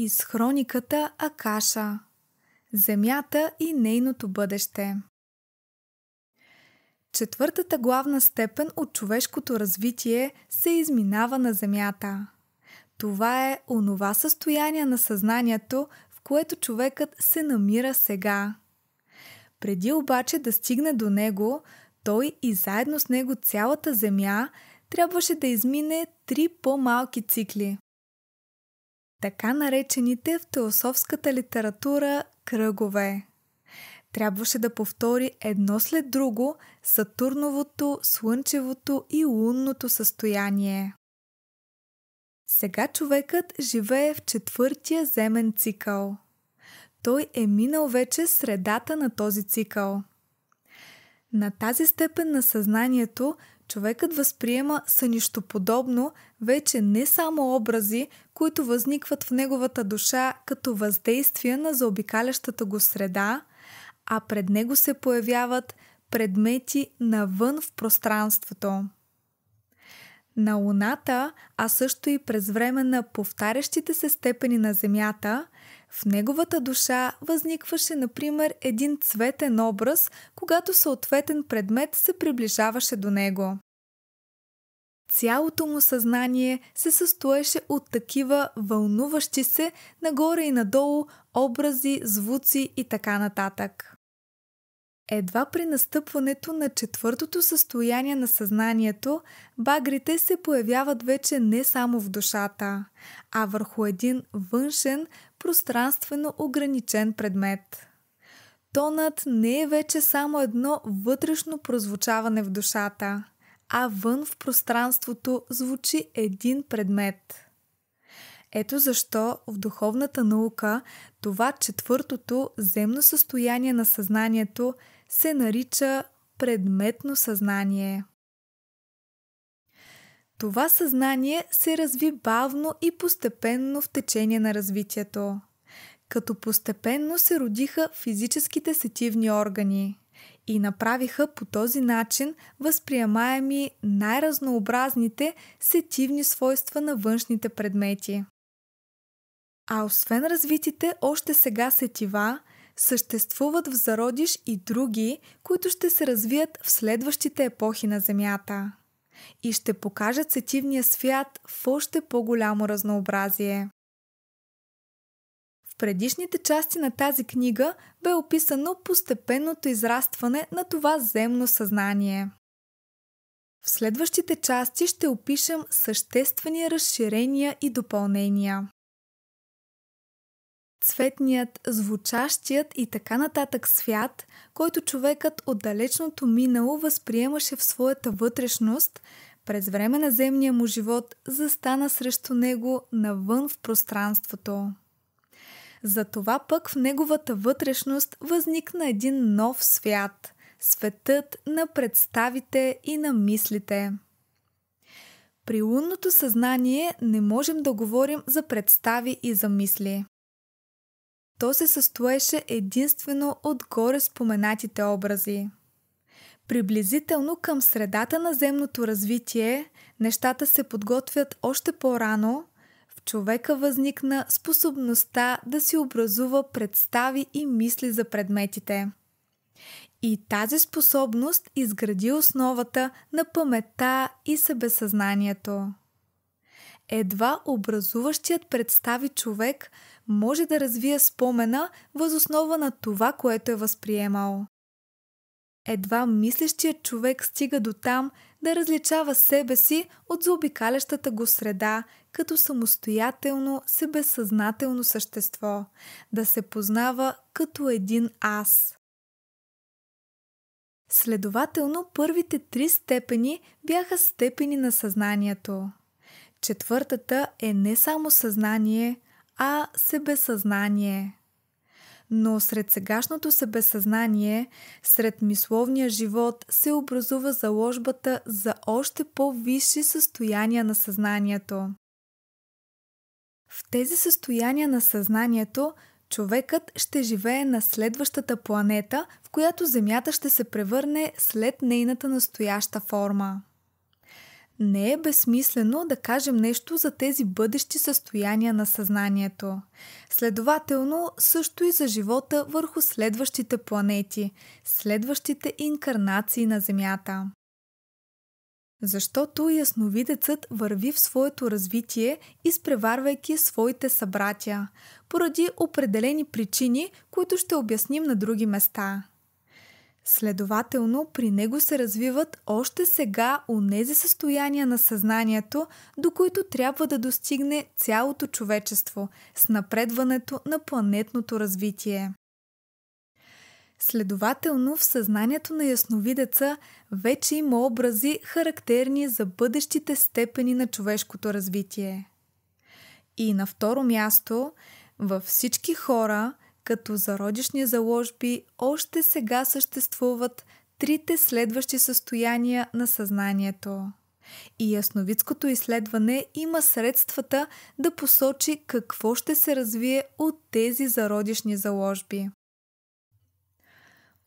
Из хрониката Акаша Земята и нейното бъдеще. Четвъртата главна степен от човешкото развитие се изминава на Земята. Това е онова състояние на съзнанието, в което човекът се намира сега. Преди обаче да стигне до него, той и заедно с него цялата Земя трябваше да измине три по-малки цикли така наречените в теософската литература кръгове. Трябваше да повтори едно след друго Сатурновото, Слънчевото и Лунното състояние. Сега човекът живее в четвъртия земен цикъл. Той е минал вече средата на този цикъл. На тази степен на съзнанието човекът възприема сънищоподобно, вече не само образи, които възникват в неговата душа като въздействие на заобикалящата го среда, а пред него се появяват предмети навън в пространството. На Луната, а също и през време на повтарящите се степени на Земята, в неговата душа възникваше, например, един цветен образ, когато съответен предмет се приближаваше до него. Цялото му съзнание се състоеше от такива вълнуващи се нагоре и надолу образи, звуци и така нататък. Едва при настъпването на четвъртото състояние на съзнанието, багрите се появяват вече не само в душата, а върху един външен, пространствено ограничен предмет. Тонът не е вече само едно вътрешно прозвучаване в душата – а вън в пространството звучи един предмет. Ето защо в духовната наука това четвъртото земно състояние на съзнанието се нарича предметно съзнание. Това съзнание се разви бавно и постепенно в течение на развитието, като постепенно се родиха физическите сетивни органи и направиха по този начин възприемаеми най-разнообразните сетивни свойства на външните предмети. А освен развитите още сега сетива, съществуват в зародиш и други, които ще се развият в следващите епохи на Земята и ще покажат сетивния свят в още по-голямо разнообразие предишните части на тази книга бе описано постепенното израстване на това земно съзнание. В следващите части ще опишем съществени разширения и допълнения. Цветният, звучащият и така нататък свят, който човекът от далечното минало възприемаше в своята вътрешност, през време на земния му живот застана срещу него навън в пространството. Затова пък в неговата вътрешност възникна един нов свят – светът на представите и на мислите. При лунното съзнание не можем да говорим за представи и за мисли. То се състоеше единствено от горе споменатите образи. Приблизително към средата на земното развитие, нещата се подготвят още по-рано – в човека възникна способността да си образува представи и мисли за предметите. И тази способност изгради основата на паметта и събесъзнанието. Едва образуващият представи човек може да развие спомена възоснова на това, което е възприемал. Едва мислещият човек стига до там, да различава себе си от заобикалящата го среда като самостоятелно, себесъзнателно същество, да се познава като един аз. Следователно, първите три степени бяха степени на съзнанието. Четвъртата е не само съзнание, а себесъзнание но сред сегашното себесъзнание, сред мисловния живот се образува заложбата за още по-висши състояния на съзнанието. В тези състояния на съзнанието човекът ще живее на следващата планета, в която Земята ще се превърне след нейната настояща форма не е безсмислено да кажем нещо за тези бъдещи състояния на съзнанието. Следователно, също и за живота върху следващите планети, следващите инкарнации на Земята. Защото ясновидецът върви в своето развитие, изпреварвайки своите събратя, поради определени причини, които ще обясним на други места – Следователно, при него се развиват още сега онези състояния на съзнанието, до които трябва да достигне цялото човечество с напредването на планетното развитие. Следователно, в съзнанието на ясновидеца вече има образи, характерни за бъдещите степени на човешкото развитие. И на второ място, във всички хора – като зародишни заложби още сега съществуват трите следващи състояния на съзнанието. И ясновидското изследване има средствата да посочи какво ще се развие от тези зародишни заложби.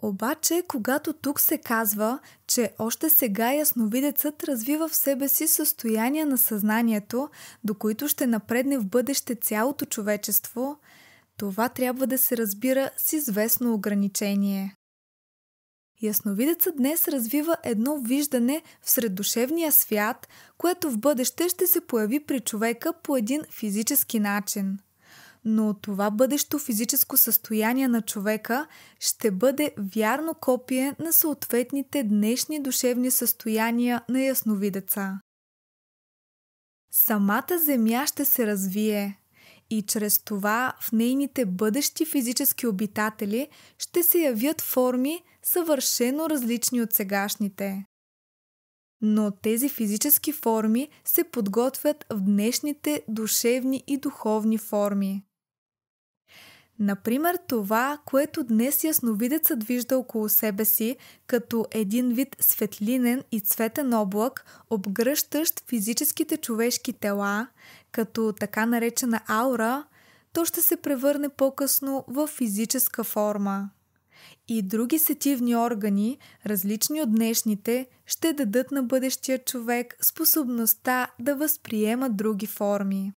Обаче, когато тук се казва, че още сега ясновидецът развива в себе си състояния на съзнанието, до които ще напредне в бъдеще цялото човечество – това трябва да се разбира с известно ограничение. Ясновидецът днес развива едно виждане в средушевния свят, което в бъдеще ще се появи при човека по един физически начин. Но това бъдещо физическо състояние на човека ще бъде вярно копие на съответните днешни душевни състояния на ясновидеца. Самата Земя ще се развие, и чрез това в нейните бъдещи физически обитатели ще се явят форми съвършено различни от сегашните. Но тези физически форми се подготвят в днешните душевни и духовни форми. Например, това, което днес ясновидецът вижда около себе си, като един вид светлинен и цветен облак, обгръщащ физическите човешки тела, като така наречена аура, то ще се превърне по-късно в физическа форма. И други сетивни органи, различни от днешните, ще дадат на бъдещия човек способността да възприема други форми.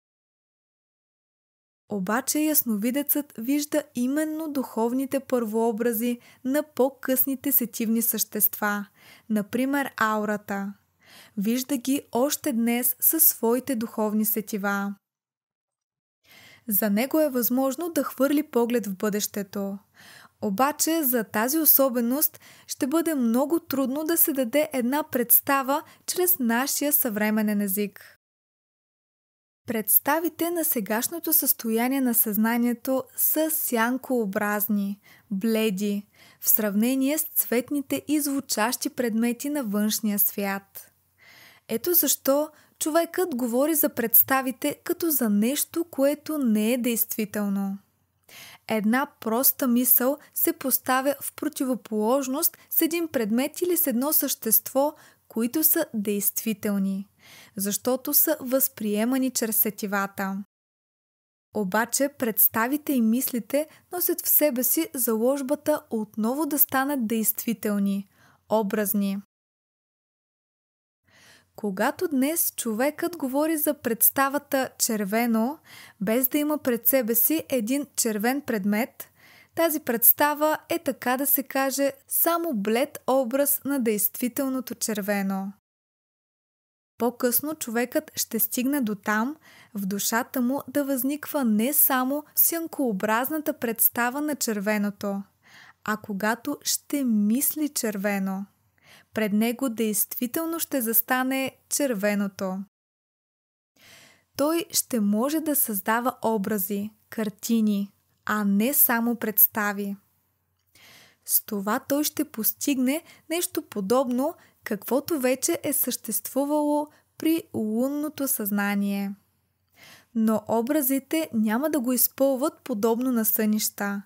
Обаче ясновидецът вижда именно духовните първообрази на по-късните сетивни същества, например аурата – Вижда ги още днес със своите духовни сетива. За него е възможно да хвърли поглед в бъдещето. Обаче за тази особеност ще бъде много трудно да се даде една представа чрез нашия съвременен език. Представите на сегашното състояние на съзнанието са сянкообразни, бледи, в сравнение с цветните и звучащи предмети на външния свят. Ето защо човекът говори за представите като за нещо, което не е действително. Една проста мисъл се поставя в противоположност с един предмет или с едно същество, които са действителни, защото са възприемани чрез сетивата. Обаче представите и мислите носят в себе си заложбата отново да станат действителни, образни. Когато днес човекът говори за представата червено, без да има пред себе си един червен предмет, тази представа е така да се каже само блед образ на действителното червено. По-късно човекът ще стигне до там, в душата му да възниква не само сянкообразната представа на червеното, а когато ще мисли червено – пред него действително ще застане червеното. Той ще може да създава образи, картини, а не само представи. С това той ще постигне нещо подобно, каквото вече е съществувало при лунното съзнание. Но образите няма да го изпълват подобно на сънища,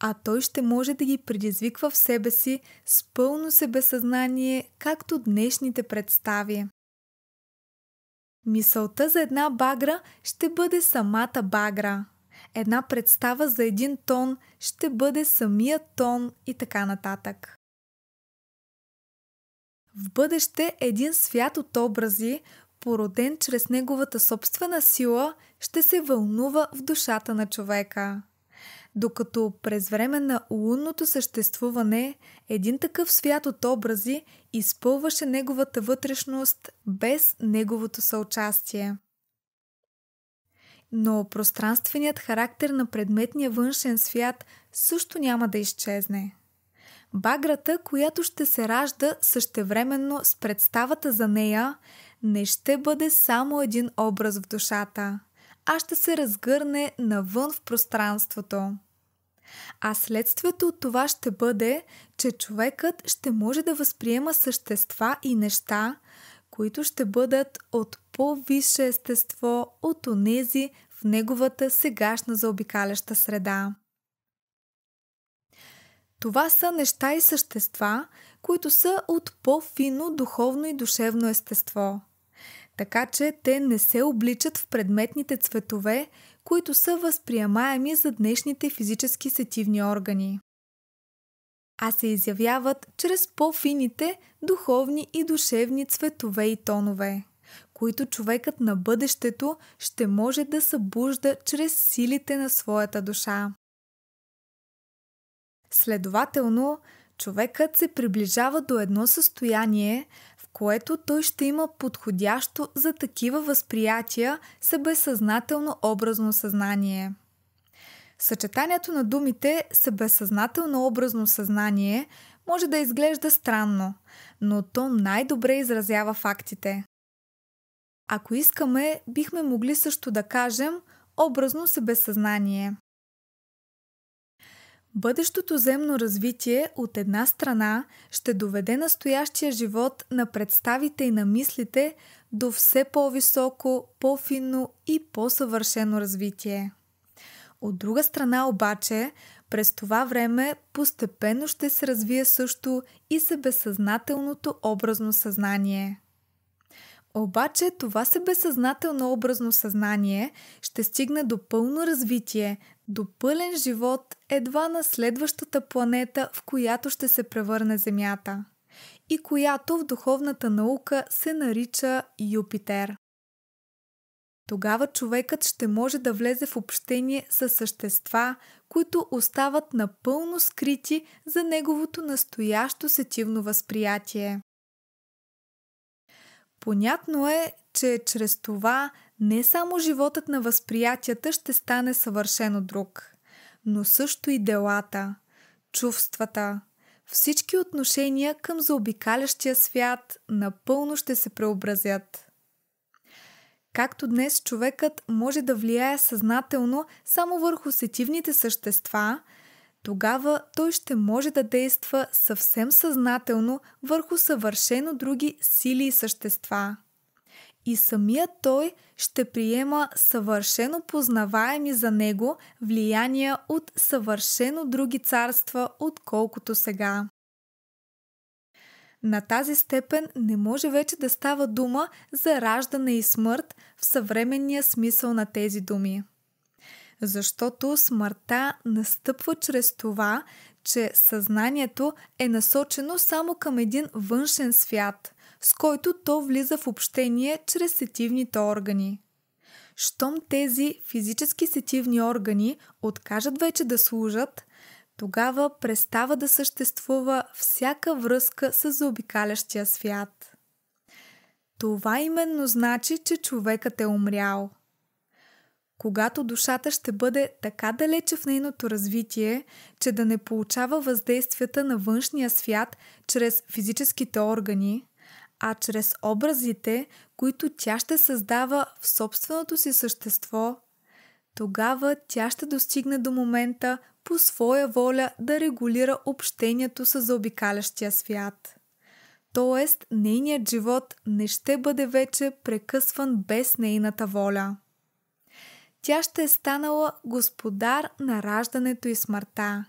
а той ще може да ги предизвиква в себе си с пълно себесъзнание, както днешните представи. Мисълта за една багра ще бъде самата багра. Една представа за един тон ще бъде самия тон и така нататък. В бъдеще един свят от образи, породен чрез неговата собствена сила, ще се вълнува в душата на човека. Докато през време на лунното съществуване един такъв свят от образи изпълваше неговата вътрешност без неговото съучастие. Но пространственият характер на предметния външен свят също няма да изчезне. Баграта, която ще се ражда същевременно с представата за нея, не ще бъде само един образ в душата, а ще се разгърне навън в пространството. А следствието от това ще бъде, че човекът ще може да възприема същества и неща, които ще бъдат от по-висше естество от онези в неговата сегашна заобикаляща среда. Това са неща и същества, които са от по-фино духовно и душевно естество – така че те не се обличат в предметните цветове, които са възприемаеми за днешните физически сетивни органи. А се изявяват чрез по-фините духовни и душевни цветове и тонове, които човекът на бъдещето ще може да събужда чрез силите на своята душа. Следователно, човекът се приближава до едно състояние, което той ще има подходящо за такива възприятия събесъзнателно образно съзнание. Съчетанието на думите събесъзнателно образно съзнание може да изглежда странно, но то най-добре изразява фактите. Ако искаме, бихме могли също да кажем образно събесъзнание – Бъдещото земно развитие от една страна ще доведе настоящия живот на представите и на мислите до все по-високо, по-финно и по-съвършено развитие. От друга страна обаче, през това време постепенно ще се развие също и себесъзнателното образно съзнание – обаче това себесъзнателно образно съзнание ще стигне до пълно развитие, до пълен живот едва на следващата планета, в която ще се превърне Земята и която в духовната наука се нарича Юпитер. Тогава човекът ще може да влезе в общение с същества, които остават напълно скрити за неговото настоящо сетивно възприятие. Понятно е, че чрез това не само животът на възприятията ще стане съвършено друг, но също и делата, чувствата, всички отношения към заобикалящия свят напълно ще се преобразят. Както днес човекът може да влияе съзнателно само върху сетивните същества – тогава той ще може да действа съвсем съзнателно върху съвършено други сили и същества. И самият той ще приема съвършено познаваеми за него влияния от съвършено други царства, отколкото сега. На тази степен не може вече да става дума за раждане и смърт в съвременния смисъл на тези думи защото смъртта настъпва чрез това, че съзнанието е насочено само към един външен свят, с който то влиза в общение чрез сетивните органи. Щом тези физически сетивни органи откажат вече да служат, тогава престава да съществува всяка връзка с заобикалящия свят. Това именно значи, че човекът е умрял – когато душата ще бъде така далече в нейното развитие, че да не получава въздействията на външния свят чрез физическите органи, а чрез образите, които тя ще създава в собственото си същество, тогава тя ще достигне до момента по своя воля да регулира общението с заобикалящия свят. Тоест, нейният живот не ще бъде вече прекъсван без нейната воля тя ще е станала господар на раждането и смъртта.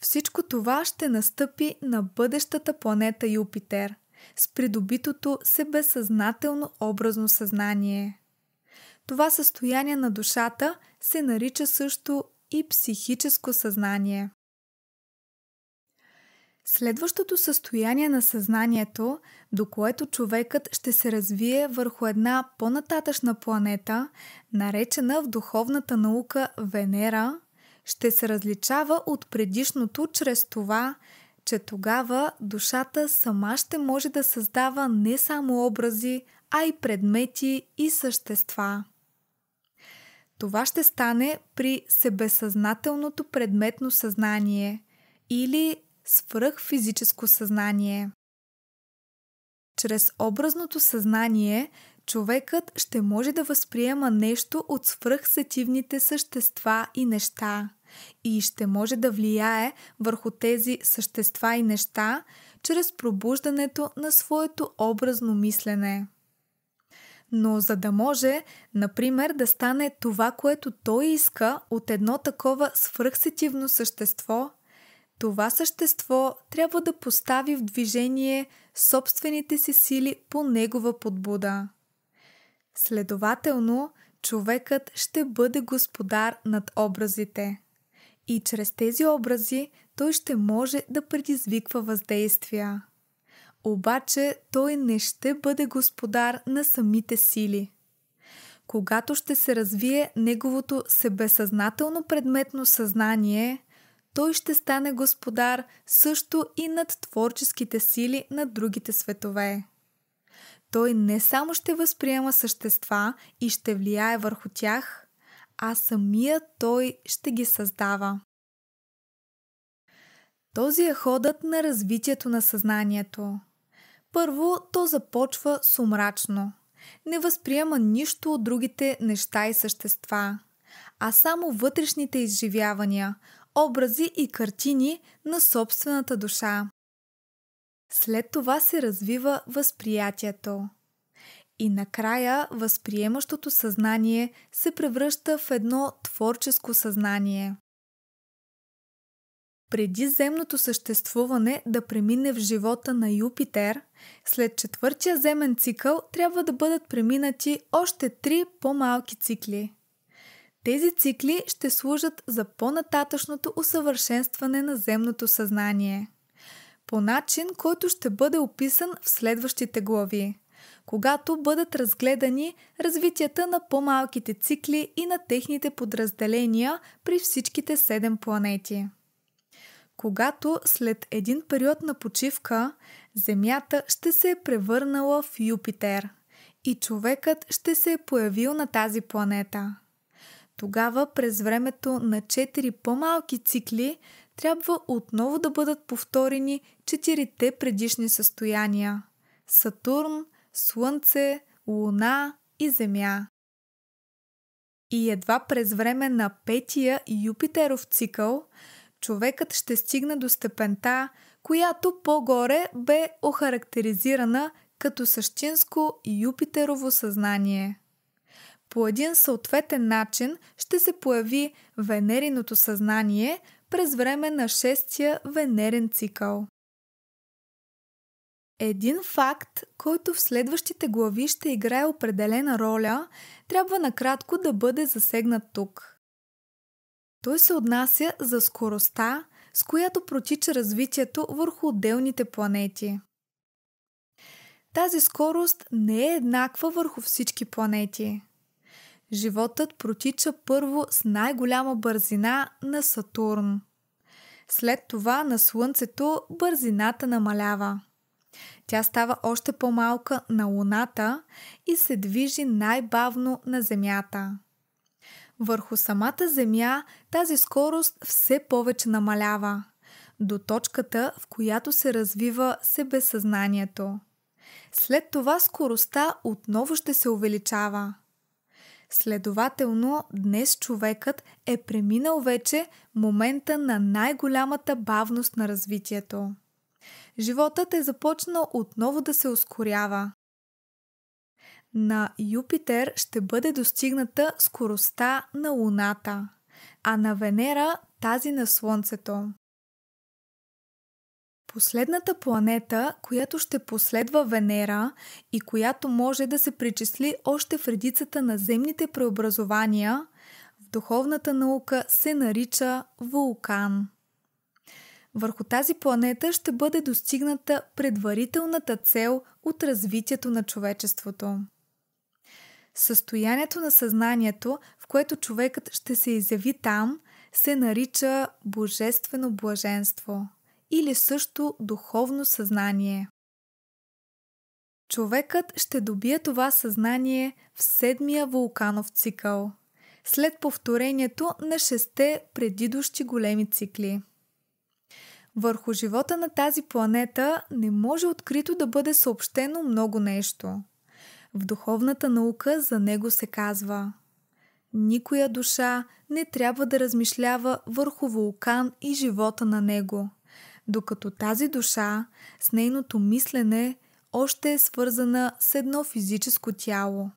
Всичко това ще настъпи на бъдещата планета Юпитер с придобитото себесъзнателно образно съзнание. Това състояние на душата се нарича също и психическо съзнание. Следващото състояние на съзнанието, до което човекът ще се развие върху една по-нататъчна планета, наречена в духовната наука Венера, ще се различава от предишното чрез това, че тогава душата сама ще може да създава не само образи, а и предмети и същества. Това ще стане при себесъзнателното предметно съзнание или свръхфизическо съзнание. Чрез образното съзнание човекът ще може да възприема нещо от свръхсетивните същества и неща и ще може да влияе върху тези същества и неща чрез пробуждането на своето образно мислене. Но за да може, например, да стане това, което той иска от едно такова свръхсетивно същество, това същество трябва да постави в движение собствените си сили по негова подбуда. Следователно, човекът ще бъде господар над образите. И чрез тези образи той ще може да предизвиква въздействия. Обаче той не ще бъде господар на самите сили. Когато ще се развие неговото себесъзнателно предметно съзнание – той ще стане господар също и над творческите сили на другите светове. Той не само ще възприема същества и ще влияе върху тях, а самия той ще ги създава. Този е ходът на развитието на съзнанието. Първо, то започва сумрачно. Не възприема нищо от другите неща и същества, а само вътрешните изживявания – образи и картини на собствената душа. След това се развива възприятието. И накрая възприемащото съзнание се превръща в едно творческо съзнание. Преди земното съществуване да премине в живота на Юпитер, след четвъртия земен цикъл трябва да бъдат преминати още три по-малки цикли – тези цикли ще служат за по-нататъчното усъвършенстване на земното съзнание. По начин, който ще бъде описан в следващите глави, когато бъдат разгледани развитията на по-малките цикли и на техните подразделения при всичките седем планети. Когато след един период на почивка Земята ще се е превърнала в Юпитер и човекът ще се е появил на тази планета – тогава през времето на 4 по-малки цикли трябва отново да бъдат повторени четирите предишни състояния – Сатурн, Слънце, Луна и Земя. И едва през време на петия Юпитеров цикъл човекът ще стигне до степента, която по-горе бе охарактеризирана като същинско Юпитерово съзнание – по един съответен начин ще се появи венериното съзнание през време на шестия венерен цикъл. Един факт, който в следващите глави ще играе определена роля, трябва накратко да бъде засегнат тук. Той се отнася за скоростта, с която протича развитието върху отделните планети. Тази скорост не е еднаква върху всички планети. Животът протича първо с най-голяма бързина на Сатурн. След това на Слънцето бързината намалява. Тя става още по-малка на Луната и се движи най-бавно на Земята. Върху самата Земя тази скорост все повече намалява до точката, в която се развива себесъзнанието. След това скоростта отново ще се увеличава – Следователно, днес човекът е преминал вече момента на най-голямата бавност на развитието. Животът е започнал отново да се ускорява. На Юпитер ще бъде достигната скоростта на Луната, а на Венера тази на Слънцето. Последната планета, която ще последва Венера и която може да се причисли още в редицата на земните преобразования, в духовната наука се нарича Вулкан. Върху тази планета ще бъде достигната предварителната цел от развитието на човечеството. Състоянието на съзнанието, в което човекът ще се изяви там, се нарича Божествено блаженство – или също духовно съзнание. Човекът ще добие това съзнание в седмия вулканов цикъл, след повторението на шесте предидущи големи цикли. Върху живота на тази планета не може открито да бъде съобщено много нещо. В духовната наука за него се казва Никоя душа не трябва да размишлява върху вулкан и живота на него – докато тази душа с нейното мислене още е свързана с едно физическо тяло.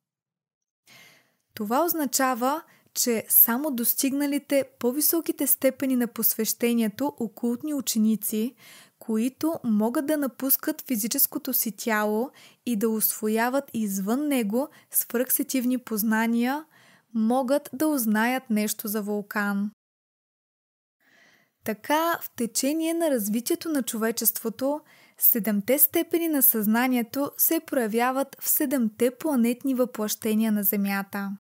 Това означава, че само достигналите по-високите степени на посвещението окултни ученици, които могат да напускат физическото си тяло и да освояват извън него свръхсетивни познания, могат да узнаят нещо за вулкан. Така, в течение на развитието на човечеството, седемте степени на съзнанието се проявяват в седемте планетни въплъщения на Земята.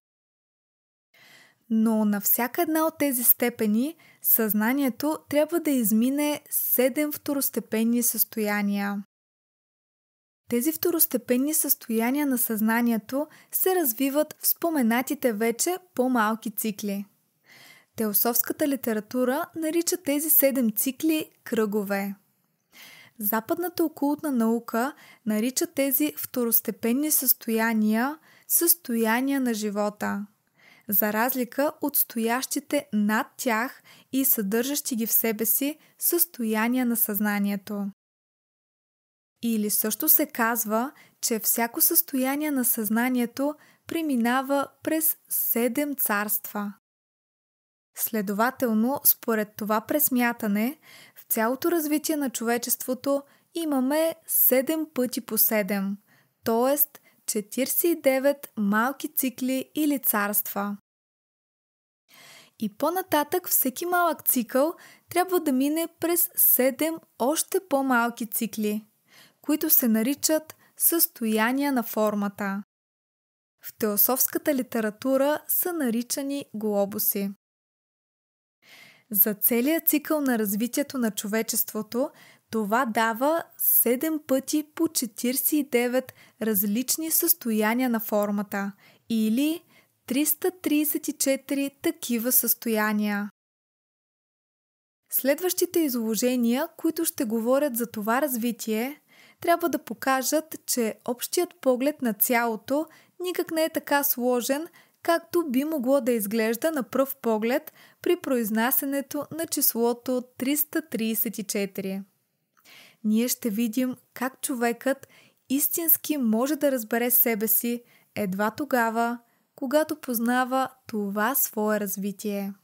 Но на всяка една от тези степени съзнанието трябва да измине седем второстепенни състояния. Тези второстепенни състояния на съзнанието се развиват в споменатите вече по-малки цикли – Теософската литература нарича тези седем цикли кръгове. Западната окултна наука нарича тези второстепенни състояния състояния на живота, за разлика от стоящите над тях и съдържащи ги в себе си състояния на съзнанието. Или също се казва, че всяко състояние на съзнанието преминава през седем царства. Следователно, според това пресмятане, в цялото развитие на човечеството имаме 7 пъти по 7, т.е. 49 малки цикли или царства. И по-нататък всеки малък цикъл трябва да мине през 7 още по-малки цикли, които се наричат състояния на формата. В теософската литература са наричани глобуси. За целия цикъл на развитието на човечеството това дава 7 пъти по 49 различни състояния на формата или 334 такива състояния. Следващите изложения, които ще говорят за това развитие, трябва да покажат, че общият поглед на цялото никак не е така сложен, както би могло да изглежда на пръв поглед при произнасенето на числото 334. Ние ще видим как човекът истински може да разбере себе си едва тогава, когато познава това свое развитие.